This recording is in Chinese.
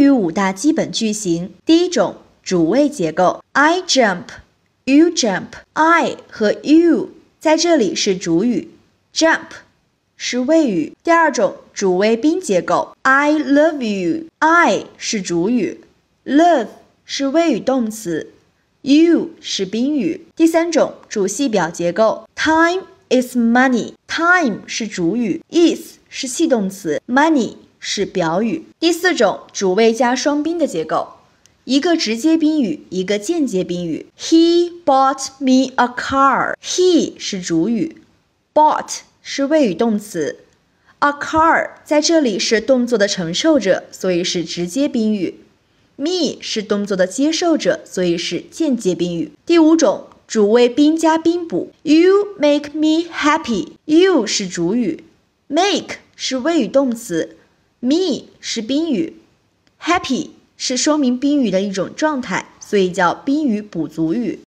于五大基本句型。第一种主谓结构：I jump, you jump. I 和 you 在这里是主语，jump 是谓语。第二种主谓宾结构：I love you. I 是主语，love 是谓语动词，you 是宾语。第三种主系表结构：Time is money. Time 是主语，is 是系动词，money。是表语。第四种，主谓加双宾的结构，一个直接宾语，一个间接宾语。He bought me a car。He 是主语，bought 是谓语动词，a car 在这里是动作的承受者，所以是直接宾语，me 是动作的接受者，所以是间接宾语。第五种，主谓宾加宾补。You make me happy。You 是主语，make 是谓语动词。me 是宾语，happy 是说明宾语的一种状态，所以叫宾语补足语。